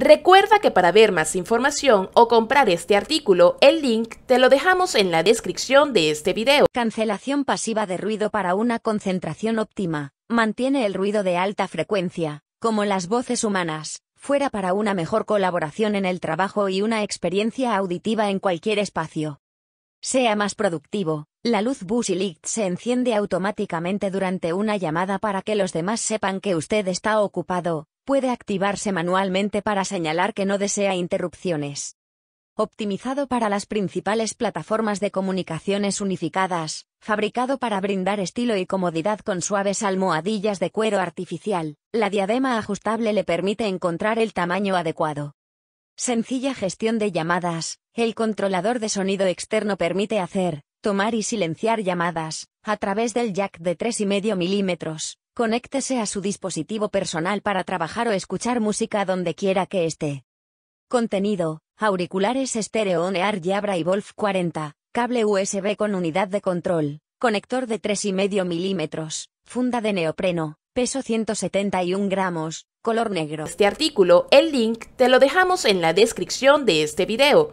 Recuerda que para ver más información o comprar este artículo, el link te lo dejamos en la descripción de este video. Cancelación pasiva de ruido para una concentración óptima. Mantiene el ruido de alta frecuencia, como las voces humanas, fuera para una mejor colaboración en el trabajo y una experiencia auditiva en cualquier espacio. Sea más productivo. La luz Busy Light se enciende automáticamente durante una llamada para que los demás sepan que usted está ocupado, puede activarse manualmente para señalar que no desea interrupciones. Optimizado para las principales plataformas de comunicaciones unificadas, fabricado para brindar estilo y comodidad con suaves almohadillas de cuero artificial, la diadema ajustable le permite encontrar el tamaño adecuado. Sencilla gestión de llamadas, el controlador de sonido externo permite hacer, tomar y silenciar llamadas, a través del jack de 3,5 milímetros, Conéctese a su dispositivo personal para trabajar o escuchar música donde quiera que esté. Contenido: auriculares estéreo near Jabra y Wolf 40, cable USB con unidad de control, conector de 3,5 milímetros, funda de neopreno, peso 171 gramos, color negro. Este artículo, el link, te lo dejamos en la descripción de este video.